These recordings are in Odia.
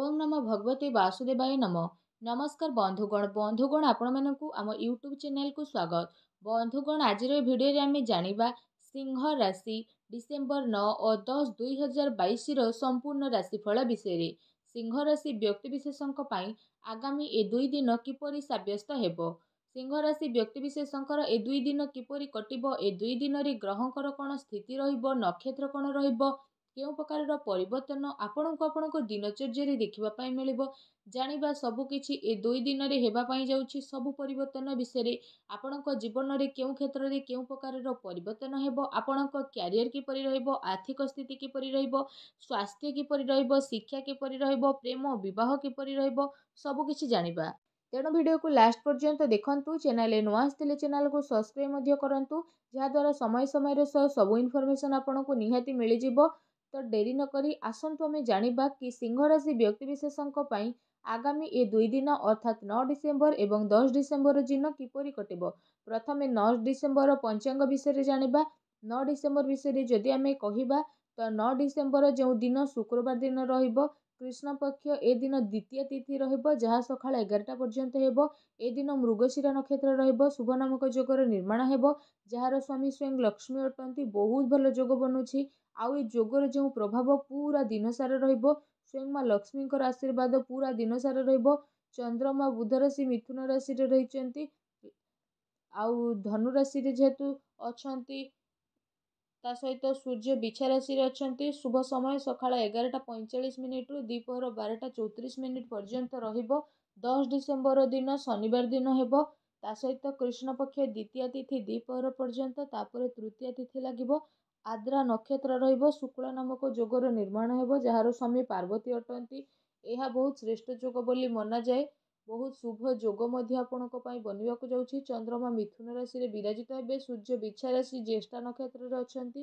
ଓମ୍ ନମ ଭଗବତୀ ବାସୁଦେବାୟ ନମ ନମସ୍କାର ବନ୍ଧୁଗଣ ବନ୍ଧୁଗଣ ଆପଣମାନଙ୍କୁ ଆମ ୟୁଟ୍ୟୁବ୍ ଚ୍ୟାନେଲକୁ ସ୍ୱାଗତ ବନ୍ଧୁଗଣ ଆଜିର ଭିଡ଼ିଓରେ ଆମେ ଜାଣିବା ସିଂହ ରାଶି ଡିସେମ୍ବର ନଅ ଓ ଦଶ ଦୁଇ ହଜାର ବାଇଶର ସମ୍ପୂର୍ଣ୍ଣ ରାଶିଫଳ ବିଷୟରେ ସିଂହ ରାଶି ବ୍ୟକ୍ତିବିଶେଷଙ୍କ ପାଇଁ ଆଗାମୀ ଏ ଦୁଇ ଦିନ କିପରି ସାବ୍ୟସ୍ତ ହେବ ସିଂହ ରାଶି ବ୍ୟକ୍ତିବିଶେଷଙ୍କର ଏ ଦୁଇ ଦିନ କିପରି କଟିବ ଏ ଦୁଇ ଦିନରେ ଗ୍ରହଙ୍କର କ'ଣ ସ୍ଥିତି ରହିବ ନକ୍ଷତ୍ର କ'ଣ ରହିବ କେଉଁ ପ୍ରକାରର ପରିବର୍ତ୍ତନ ଆପଣଙ୍କୁ ଆପଣଙ୍କ ଦିନଚର୍ଯ୍ୟରେ ଦେଖିବା ପାଇଁ ମିଳିବ ଜାଣିବା ସବୁକିଛି ଏ ଦୁଇ ଦିନରେ ହେବା ପାଇଁ ଯାଉଛି ସବୁ ପରିବର୍ତ୍ତନ ବିଷୟରେ ଆପଣଙ୍କ ଜୀବନରେ କେଉଁ କ୍ଷେତ୍ରରେ କେଉଁ ପ୍ରକାରର ପରିବର୍ତ୍ତନ ହେବ ଆପଣଙ୍କ କ୍ୟାରିୟର କିପରି ରହିବ ଆର୍ଥିକ ସ୍ଥିତି କିପରି ରହିବ ସ୍ୱାସ୍ଥ୍ୟ କିପରି ରହିବ ଶିକ୍ଷା କିପରି ରହିବ ପ୍ରେମ ବିବାହ କିପରି ରହିବ ସବୁକିଛି ଜାଣିବା ତେଣୁ ଭିଡ଼ିଓକୁ ଲାଷ୍ଟ ପର୍ଯ୍ୟନ୍ତ ଦେଖନ୍ତୁ ଚ୍ୟାନେଲରେ ନୂଆ ଆସିଥିଲେ ଚ୍ୟାନେଲକୁ ସବସ୍କ୍ରାଇବ୍ ମଧ୍ୟ କରନ୍ତୁ ଯାହାଦ୍ୱାରା ସମୟ ସମୟରେ ସହ ସବୁ ଇନଫର୍ମେସନ୍ ଆପଣଙ୍କୁ ନିହାତି ମିଳିଯିବ ତ ଡେରି ନକରି ଆସନ୍ତୁ ଆମେ ଜାଣିବା କି ସିଂହରାଶି ବ୍ୟକ୍ତିବିଶେଷଙ୍କ ପାଇଁ ଆଗାମୀ ଏ ଦୁଇ ଦିନ ଅର୍ଥାତ୍ ନଅ ଡିସେମ୍ବର ଏବଂ ଦଶ ଡିସେମ୍ବର ଦିନ କିପରି କଟିବ ପ୍ରଥମେ ନଅ ଡିସେମ୍ବର ପଞ୍ଚାଙ୍ଗ ବିଷୟରେ ଜାଣିବା ନଅ ଡିସେମ୍ବର ବିଷୟରେ ଯଦି ଆମେ କହିବା ତ ନଅ ଡିସେମ୍ବର ଯେଉଁ ଦିନ ଶୁକ୍ରବାର ଦିନ ରହିବ କୃଷ୍ଣ ପକ୍ଷ ଏ ଦିନ ଦ୍ୱିତୀୟ ତିଥି ରହିବ ଯାହା ସକାଳ ଏଗାରଟା ପର୍ଯ୍ୟନ୍ତ ହେବ ଏ ଦିନ ମୃଗଶିରା ନକ୍ଷତ୍ର ରହିବ ଶୁଭ ନାମକ ଯୋଗର ନିର୍ମାଣ ହେବ ଯାହାର ସ୍ୱାମୀ ସ୍ୱୟଂ ଲକ୍ଷ୍ମୀ ଅଟନ୍ତି ବହୁତ ଭଲ ଯୋଗ ବନୁଛି ଆଉ ଏ ଯୋଗର ଯେଉଁ ପ୍ରଭାବ ପୁରା ଦିନସାରା ରହିବ ସ୍ୱୟଂ ମା ଲକ୍ଷ୍ମୀଙ୍କର ଆଶୀର୍ବାଦ ପୁରା ଦିନସାରା ରହିବ ଚନ୍ଦ୍ରମା ବୁଧ ରାଶି ମିଥୁନ ରାଶିରେ ରହିଛନ୍ତି ଆଉ ଧନୁ ରାଶିରେ ଯେହେତୁ ଅଛନ୍ତି ତା ସହିତ ସୂର୍ଯ୍ୟ ବିଛାରାଶିରେ ଅଛନ୍ତି ଶୁଭ ସମୟ ସକାଳ ଏଗାରଟା ପଇଁଚାଳିଶ ମିନିଟ୍ରୁ ଦ୍ୱିପହର ବାରଟା ଚଉତିରିଶ ମିନିଟ୍ ପର୍ଯ୍ୟନ୍ତ ରହିବ ଦଶ ଡିସେମ୍ବର ଦିନ ଶନିବାର ଦିନ ହେବ ତା ସହିତ କୃଷ୍ଣ ପକ୍ଷ ଦ୍ୱିତୀୟ ତିଥି ଦ୍ୱିପହର ପର୍ଯ୍ୟନ୍ତ ତାପରେ ତୃତୀୟ ତିଥି ଲାଗିବ ଆଦ୍ରା ନକ୍ଷତ୍ର ରହିବ ଶୁକ୍ଳ ନାମକ ଯୋଗର ନିର୍ମାଣ ହେବ ଯାହାର ସ୍ୱାମୀ ପାର୍ବତୀ ଅଟନ୍ତି ଏହା ବହୁତ ଶ୍ରେଷ୍ଠ ଯୋଗ ବୋଲି ମନାଯାଏ ବହୁତ ଶୁଭ ଯୋଗ ମଧ୍ୟ ଆପଣଙ୍କ ପାଇଁ ବନିବାକୁ ଯାଉଛି ଚନ୍ଦ୍ରମା ମିଥୁନ ରାଶିରେ ବିରାଜିତ ହେବେ ସୂର୍ଯ୍ୟ ବିଛା ରାଶି ଜ୍ୟେଷ୍ଠା ନକ୍ଷତ୍ରରେ ଅଛନ୍ତି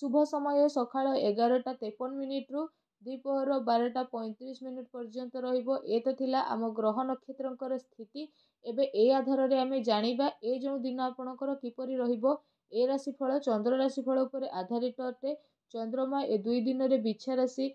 ଶୁଭ ସମୟ ସକାଳ ଏଗାରଟା ତେପନ ମିନିଟ୍ରୁ ଦ୍ୱିପହର ବାରଟା ପଇଁତିରିଶ ମିନିଟ୍ ପର୍ଯ୍ୟନ୍ତ ରହିବ ଏ ତ ଥିଲା ଆମ ଗ୍ରହ ନକ୍ଷତ୍ରଙ୍କର ସ୍ଥିତି ଏବେ ଏ ଆଧାରରେ ଆମେ ଜାଣିବା ଏ ଯେଉଁ ଦିନ ଆପଣଙ୍କର କିପରି ରହିବ ଏ ରାଶି ଫଳ ଚନ୍ଦ୍ର ରାଶି ଫଳ ଉପରେ ଆଧାରିତ ଅଟେ ଚନ୍ଦ୍ରମା ଏ ଦୁଇ ଦିନରେ ବିଛା ରାଶି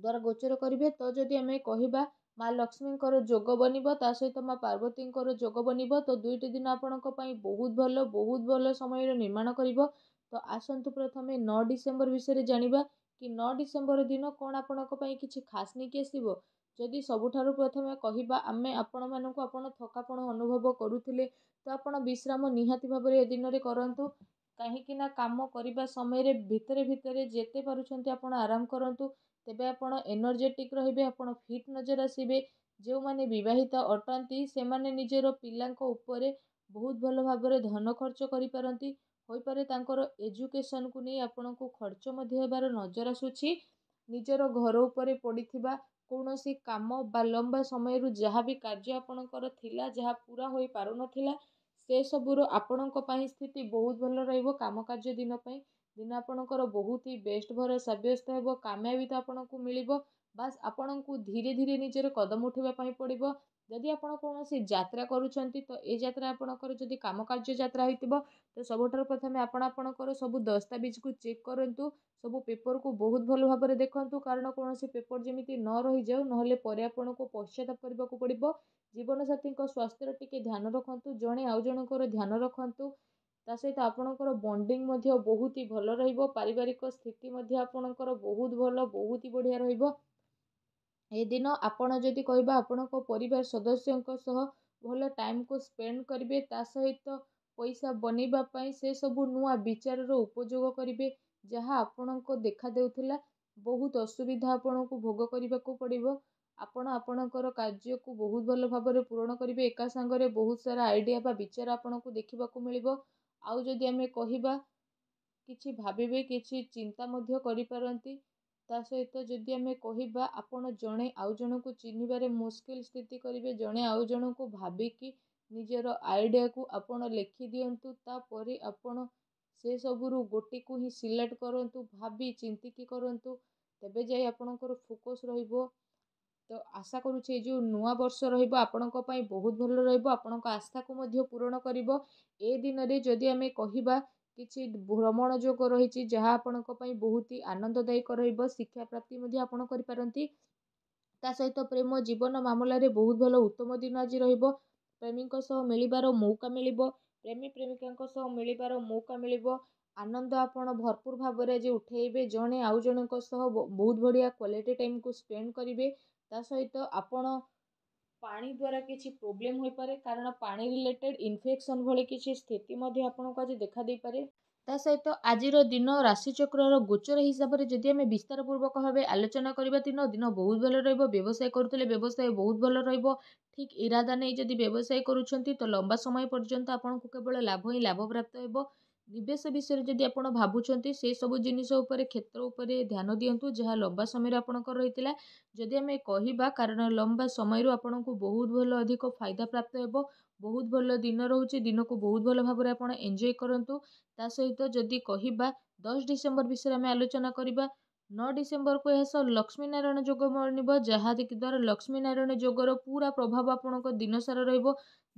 ଦ୍ୱାରା ଗୋଚର କରିବେ ତ ଯଦି ଆମେ କହିବା ମା ଲକ୍ଷ୍ମୀଙ୍କର ଯୋଗ ବନିବ ତା ସହିତ ମା ପାର୍ବତୀଙ୍କର ଯୋଗ ବନିବ ତ ଦୁଇଟି ଦିନ ଆପଣଙ୍କ ପାଇଁ ବହୁତ ଭଲ ବହୁତ ଭଲ ସମୟର ନିର୍ମାଣ କରିବ ତ ଆସନ୍ତୁ ପ୍ରଥମେ ନଅ ଡିସେମ୍ବର ବିଷୟରେ ଜାଣିବା କି ନଅ ଡିସେମ୍ବର ଦିନ କ'ଣ ଆପଣଙ୍କ ପାଇଁ କିଛି ଖାସ୍ ନେଇକି ଆସିବ ଯଦି ସବୁଠାରୁ ପ୍ରଥମେ କହିବା ଆମେ ଆପଣମାନଙ୍କୁ ଆପଣ ଥକାପଣ ଅନୁଭବ କରୁଥିଲେ ତ ଆପଣ ବିଶ୍ରାମ ନିହାତି ଭାବରେ ଏ ଦିନରେ କରନ୍ତୁ କାହିଁକିନା କାମ କରିବା ସମୟରେ ଭିତରେ ଭିତରେ ଯେତେ ପାରୁଛନ୍ତି ଆପଣ ଆରାମ କରନ୍ତୁ ତେବେ ଆପଣ ଏନର୍ଜେଟିକ୍ ରହିବେ ଆପଣ ଫିଟ୍ ନଜର ଆସିବେ ଯେଉଁମାନେ ବିବାହିତ ଅଟନ୍ତି ସେମାନେ ନିଜର ପିଲାଙ୍କ ଉପରେ ବହୁତ ଭଲ ଭାବରେ ଧନ ଖର୍ଚ୍ଚ କରିପାରନ୍ତି ହୋଇପାରେ ତାଙ୍କର ଏଜୁକେସନ୍କୁ ନେଇ ଆପଣଙ୍କୁ ଖର୍ଚ୍ଚ ମଧ୍ୟ ହେବାର ନଜର ଆସୁଛି ନିଜର ଘର ଉପରେ ପଡ଼ିଥିବା କୌଣସି କାମ ବା ଲମ୍ବା ସମୟରୁ ଯାହା ବି କାର୍ଯ୍ୟ ଆପଣଙ୍କର ଥିଲା ଯାହା ପୂରା ହୋଇପାରୁନଥିଲା ସେସବୁର ଆପଣଙ୍କ ପାଇଁ ସ୍ଥିତି ବହୁତ ଭଲ ରହିବ କାମ କାର୍ଯ୍ୟ ଦିନ ପାଇଁ ଦିନ ଆପଣଙ୍କର ବହୁତ ହି ବେଷ୍ଟ ଭର ସାବ୍ୟସ୍ତ ହେବ କାମିଆବି ତ ଆପଣଙ୍କୁ ମିଳିବ ବାସ୍ ଆପଣଙ୍କୁ ଧୀରେ ଧୀରେ ନିଜର କଦମ ଉଠାଇବା ପାଇଁ ପଡ଼ିବ ଯଦି ଆପଣ କୌଣସି ଯାତ୍ରା କରୁଛନ୍ତି ତ ଏ ଯାତ୍ରା ଆପଣଙ୍କର ଯଦି କାମ କାର୍ଯ୍ୟ ଯାତ୍ରା ହୋଇଥିବ ତ ସବୁଠାରୁ ପ୍ରଥମେ ଆପଣ ଆପଣଙ୍କର ସବୁ ଦସ୍ତାବିଜକୁ ଚେକ୍ କରନ୍ତୁ ସବୁ ପେପରକୁ ବହୁତ ଭଲ ଭାବରେ ଦେଖନ୍ତୁ କାରଣ କୌଣସି ପେପର ଯେମିତି ନ ରହିଯାଉ ନହେଲେ ପରେ ଆପଣଙ୍କୁ ପଶ୍ଚାତାପ କରିବାକୁ ପଡ଼ିବ ଜୀବନସାଥୀଙ୍କ ସ୍ୱାସ୍ଥ୍ୟର ଟିକେ ଧ୍ୟାନ ରଖନ୍ତୁ ଜଣେ ଆଉ ଜଣଙ୍କର ଧ୍ୟାନ ରଖନ୍ତୁ ତା ସହିତ ଆପଣଙ୍କର ବଣ୍ଡିଙ୍ଗ ମଧ୍ୟ ବହୁତ ହି ଭଲ ରହିବ ପାରିବାରିକ ସ୍ଥିତି ମଧ୍ୟ ଆପଣଙ୍କର ବହୁତ ଭଲ ବହୁତ ହି ବଢ଼ିଆ ରହିବ ଦିନ ଆପଣ ଯଦି କହିବା ଆପଣଙ୍କ ପରିବାର ସଦସ୍ୟଙ୍କ ସହ ଭଲ ଟାଇମକୁ ସ୍ପେଣ୍ଡ କରିବେ ତା ସହିତ ପଇସା ବନେଇବା ପାଇଁ ସେ ସବୁ ନୂଆ ବିଚାରର ଉପଯୋଗ କରିବେ ଯାହା ଆପଣଙ୍କ ଦେଖାଦେଉଥିଲା ବହୁତ ଅସୁବିଧା ଆପଣଙ୍କୁ ଭୋଗ କରିବାକୁ ପଡ଼ିବ ଆପଣ ଆପଣଙ୍କର କାର୍ଯ୍ୟକୁ ବହୁତ ଭଲ ଭାବରେ ପୂରଣ କରିବେ ଏକା ସାଙ୍ଗରେ ବହୁତ ସାରା ଆଇଡ଼ିଆ ବା ବିଚାର ଆପଣଙ୍କୁ ଦେଖିବାକୁ ମିଳିବ ଆଉ ଯଦି ଆମେ କହିବା କିଛି ଭାବିବେ କିଛି ଚିନ୍ତା ମଧ୍ୟ କରିପାରନ୍ତି ତା ସହିତ ଯଦି ଆମେ କହିବା ଆପଣ ଜଣେ ଆଉ ଜଣଙ୍କୁ ଚିହ୍ନିବାରେ ମୁସ୍କିଲ ସ୍ଥିତି କରିବେ ଜଣେ ଆଉ ଜଣଙ୍କୁ ଭାବିକି ନିଜର ଆଇଡ଼ିଆକୁ ଆପଣ ଲେଖିଦିଅନ୍ତୁ ତାପରେ ଆପଣ ସେସବୁରୁ ଗୋଟିକୁ ହିଁ ସିଲେକ୍ଟ କରନ୍ତୁ ଭାବି ଚିନ୍ତିକି କରନ୍ତୁ ତେବେ ଯାଇ ଆପଣଙ୍କର ଫୋକସ୍ ରହିବ ଆଶା କରୁଛି ଏଇ ଯେଉଁ ନୂଆ ବର୍ଷ ରହିବ ଆପଣଙ୍କ ପାଇଁ ବହୁତ ଭଲ ରହିବ ଆପଣଙ୍କ ଆସ୍ଥାକୁ ମଧ୍ୟ ପୂରଣ କରିବ ଏ ଦିନରେ ଯଦି ଆମେ କହିବା କିଛି ଭ୍ରମଣ ଯୋଗ ରହିଛି ଯାହା ଆପଣଙ୍କ ପାଇଁ ବହୁତ ହି ଆନନ୍ଦଦାୟକ ରହିବ ଶିକ୍ଷା ପ୍ରାପ୍ତି ମଧ୍ୟ ଆପଣ କରିପାରନ୍ତି ତା ସହିତ ପ୍ରେମ ଜୀବନ ମାମଲାରେ ବହୁତ ଭଲ ଉତ୍ତମ ଦିନ ଆଜି ରହିବ ପ୍ରେମୀଙ୍କ ସହ ମିଳିବାର ମୌକା ମିଳିବ ପ୍ରେମୀ ପ୍ରେମିକାଙ୍କ ସହ ମିଳିବାର ମୌକା ମିଳିବ ଆନନ୍ଦ ଆପଣ ଭରପୁର ଭାବରେ ଆଜି ଉଠେଇବେ ଜଣେ ଆଉ ଜଣଙ୍କ ସହ ବହୁତ ବଢ଼ିଆ କ୍ୱାଲିଟି ଟାଇମ୍କୁ ସ୍ପେଣ୍ଡ କରିବେ ତା ସହିତ ଆପଣ ପାଣି ଦ୍ୱାରା କିଛି ପ୍ରୋବ୍ଲେମ୍ ହୋଇପାରେ କାରଣ ପାଣି ରିଲେଟେଡ଼୍ ଇନଫେକ୍ସନ୍ ଭଳି କିଛି ସ୍ଥିତି ମଧ୍ୟ ଆପଣଙ୍କୁ ଆଜି ଦେଖାଦେଇପାରେ ତା ସହିତ ଆଜିର ଦିନ ରାଶିଚକ୍ରର ଗୋଚର ହିସାବରେ ଯଦି ଆମେ ବିସ୍ତାର ପୂର୍ବକ ଭାବେ ଆଲୋଚନା କରିବା ଦିନ ଦିନ ବହୁତ ଭଲ ରହିବ ବ୍ୟବସାୟ କରୁଥିଲେ ବ୍ୟବସାୟ ବହୁତ ଭଲ ରହିବ ଠିକ୍ ଇରାଦା ନେଇ ଯଦି ବ୍ୟବସାୟ କରୁଛନ୍ତି ତ ଲମ୍ବା ସମୟ ପର୍ଯ୍ୟନ୍ତ ଆପଣଙ୍କୁ କେବଳ ଲାଭ ହିଁ ଲାଭ ପ୍ରାପ୍ତ ହେବ ନିବେଶ ବିଷୟରେ ଯଦି ଆପଣ ଭାବୁଛନ୍ତି ସେସବୁ ଜିନିଷ ଉପରେ କ୍ଷେତ୍ର ଉପରେ ଧ୍ୟାନ ଦିଅନ୍ତୁ ଯାହା ଲମ୍ବା ସମୟରେ ଆପଣଙ୍କର ରହିଥିଲା ଯଦି ଆମେ କହିବା କାରଣ ଲମ୍ବା ସମୟରୁ ଆପଣଙ୍କୁ ବହୁତ ଭଲ ଅଧିକ ଫାଇଦା ପ୍ରାପ୍ତ ହେବ ବହୁତ ଭଲ ଦିନ ରହୁଛି ଦିନକୁ ବହୁତ ଭଲ ଭାବରେ ଆପଣ ଏନ୍ଜୟ କରନ୍ତୁ ତା ସହିତ ଯଦି କହିବା ଦଶ ଡିସେମ୍ବର ବିଷୟରେ ଆମେ ଆଲୋଚନା କରିବା ନଅ ଡିସେମ୍ବରକୁ ଏହା ସହ ଲକ୍ଷ୍ମୀନାରାୟଣ ଯୋଗ ବନିବ ଯାହାକି ଦ୍ୱାରା ଲକ୍ଷ୍ମୀନାରାୟଣ ଯୋଗର ପୁରା ପ୍ରଭାବ ଆପଣଙ୍କ ଦିନସାରା ରହିବ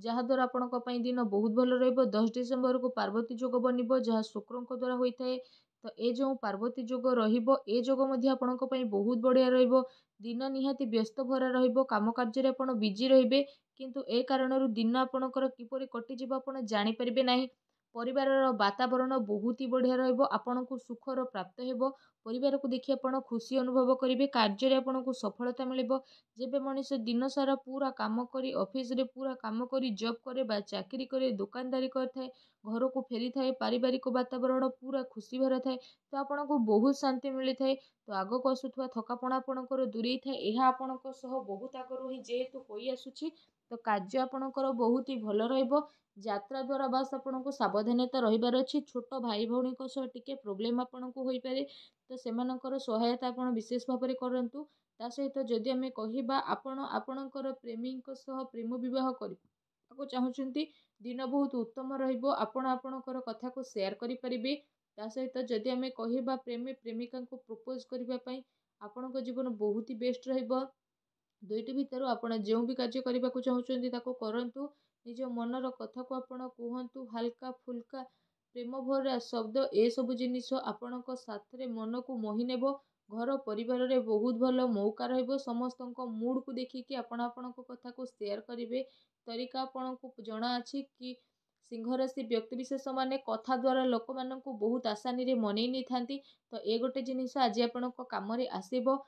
ଯାହାଦ୍ୱାରା ଆପଣଙ୍କ ପାଇଁ ଦିନ ବହୁତ ଭଲ ରହିବ ଦଶ ଡିସେମ୍ବରକୁ ପାର୍ବତୀ ଯୋଗ ବନିବ ଯାହା ଶୁକ୍ରଙ୍କ ଦ୍ୱାରା ହୋଇଥାଏ ତ ଏ ଯେଉଁ ପାର୍ବତୀ ଯୋଗ ରହିବ ଏ ଯୋଗ ମଧ୍ୟ ଆପଣଙ୍କ ପାଇଁ ବହୁତ ବଢ଼ିଆ ରହିବ ଦିନ ନିହାତି ବ୍ୟସ୍ତ ଭରା ରହିବ କାମ କାର୍ଯ୍ୟରେ ଆପଣ ବିଜି ରହିବେ କିନ୍ତୁ ଏ କାରଣରୁ ଦିନ ଆପଣଙ୍କର କିପରି କଟିଯିବ ଆପଣ ଜାଣିପାରିବେ ନାହିଁ ପରିବାରର ବାତାବରଣ ବହୁତ ହି ବଢ଼ିଆ ରହିବ ଆପଣଙ୍କୁ ସୁଖର ପ୍ରାପ୍ତ ହେବ ପରିବାରକୁ ଦେଖି ଆପଣ ଖୁସି ଅନୁଭବ କରିବେ କାର୍ଯ୍ୟରେ ଆପଣଙ୍କୁ ସଫଳତା ମିଳିବ ଯେବେ ମଣିଷ ଦିନ ସାରା ପୁରା କାମ କରି ଅଫିସରେ ପୁରା କାମ କରି ଜବ୍ କରେ ବା ଚାକିରି କରେ ଦୋକାନଦାରୀ କରିଥାଏ ଘରକୁ ଫେରିଥାଏ ପାରିବାରିକ ବାତାବରଣ ପୁରା ଖୁସି ଭରିଥାଏ ତ ଆପଣଙ୍କୁ ବହୁତ ଶାନ୍ତି ମିଳିଥାଏ ତ ଆଗକୁ ଆସୁଥିବା ଥକାପଣ ଆପଣଙ୍କର ଦୂରେଇ ଥାଏ ଏହା ଆପଣଙ୍କ ସହ ବହୁତ ଆଗରୁ ହିଁ ଯେହେତୁ ହୋଇ ଆସୁଛି ତ କାର୍ଯ୍ୟ ଆପଣଙ୍କର ବହୁତ ହି ଭଲ ରହିବ ଯାତ୍ରା ଦ୍ୱାରା ବାସ୍ ଆପଣଙ୍କୁ ସାବଧାନତା ରହିବାର ଅଛି ଛୋଟ ଭାଇ ଭଉଣୀଙ୍କ ସହ ଟିକେ ପ୍ରୋବ୍ଲେମ୍ ଆପଣଙ୍କୁ ହୋଇପାରେ ତ ସେମାନଙ୍କର ସହାୟତା ଆପଣ ବିଶେଷ ଭାବରେ କରନ୍ତୁ ତା ସହିତ ଯଦି ଆମେ କହିବା ଆପଣ ଆପଣଙ୍କର ପ୍ରେମୀଙ୍କ ସହ ପ୍ରେମ ବିବାହ କରିବାକୁ ଚାହୁଁଛନ୍ତି ଦିନ ବହୁତ ଉତ୍ତମ ରହିବ ଆପଣ ଆପଣଙ୍କର କଥାକୁ ସେୟାର କରିପାରିବେ ତା ସହିତ ଯଦି ଆମେ କହିବା ପ୍ରେମୀ ପ୍ରେମିକାଙ୍କୁ ପ୍ରପୋଜ୍ କରିବା ପାଇଁ ଆପଣଙ୍କ ଜୀବନ ବହୁତ ହି ବେଷ୍ଟ ରହିବ ଦୁଇଟି ଭିତରୁ ଆପଣ ଯେଉଁ ବି କାର୍ଯ୍ୟ କରିବାକୁ ଚାହୁଁଛନ୍ତି ତାକୁ କରନ୍ତୁ ନିଜ ମନର କଥାକୁ ଆପଣ କୁହନ୍ତୁ ହାଲକା ଫୁଲକା ପ୍ରେମ ଭରା ଶବ୍ଦ ଏସବୁ ଜିନିଷ ଆପଣଙ୍କ ସାଥିରେ ମନକୁ ମୋହିନେବ ଘର ପରିବାରରେ ବହୁତ ଭଲ ମଉକା ରହିବ ସମସ୍ତଙ୍କ ମୁଡ଼କୁ ଦେଖିକି ଆପଣ ଆପଣଙ୍କ କଥାକୁ ସେୟାର କରିବେ ତରିକା ଆପଣଙ୍କୁ ଜଣାଅଛି କି ସିଂହରାଶି ବ୍ୟକ୍ତିବିଶେଷମାନେ କଥା ଦ୍ୱାରା ଲୋକମାନଙ୍କୁ ବହୁତ ଆସାନୀରେ ମନେଇ ନେଇଥାନ୍ତି ତ ଏ ଗୋଟେ ଜିନିଷ ଆଜି ଆପଣଙ୍କ କାମରେ ଆସିବ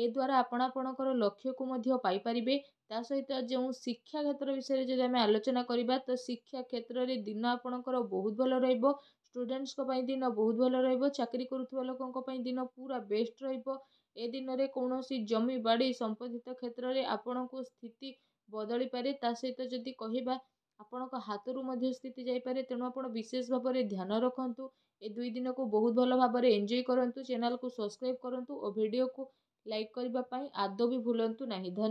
ଏ ଦ୍ୱାରା ଆପଣ ଆପଣଙ୍କର ଲକ୍ଷ୍ୟକୁ ମଧ୍ୟ ପାଇପାରିବେ ତା ସହିତ ଯେଉଁ ଶିକ୍ଷା କ୍ଷେତ୍ର ବିଷୟରେ ଯଦି ଆମେ ଆଲୋଚନା କରିବା ତ ଶିକ୍ଷା କ୍ଷେତ୍ରରେ ଦିନ ଆପଣଙ୍କର ବହୁତ ଭଲ ରହିବ ଷ୍ଟୁଡ଼େଣ୍ଟସ୍ଙ୍କ ପାଇଁ ଦିନ ବହୁତ ଭଲ ରହିବ ଚାକିରି କରୁଥିବା ଲୋକଙ୍କ ପାଇଁ ଦିନ ପୁରା ବେଷ୍ଟ ରହିବ ଏ ଦିନରେ କୌଣସି ଜମି ବାଡ଼ି ସମ୍ପତ୍ତିତ କ୍ଷେତ୍ରରେ ଆପଣଙ୍କୁ ସ୍ଥିତି ବଦଳିପାରେ ତା ସହିତ ଯଦି କହିବା ଆପଣଙ୍କ ହାତରୁ ମଧ୍ୟ ସ୍ଥିତି ଯାଇପାରେ ତେଣୁ ଆପଣ ବିଶେଷ ଭାବରେ ଧ୍ୟାନ ରଖନ୍ତୁ ଏ ଦୁଇ ଦିନକୁ ବହୁତ ଭଲ ଭାବରେ ଏନ୍ଜୟ କରନ୍ତୁ ଚ୍ୟାନେଲକୁ ସବସ୍କ୍ରାଇବ୍ କରନ୍ତୁ ଓ ଭିଡ଼ିଓକୁ ଲାଇକ୍ କରିବା ପାଇଁ ଆଦୌ ବି ଭୁଲନ୍ତୁ ନାହିଁ ଧନ୍ୟ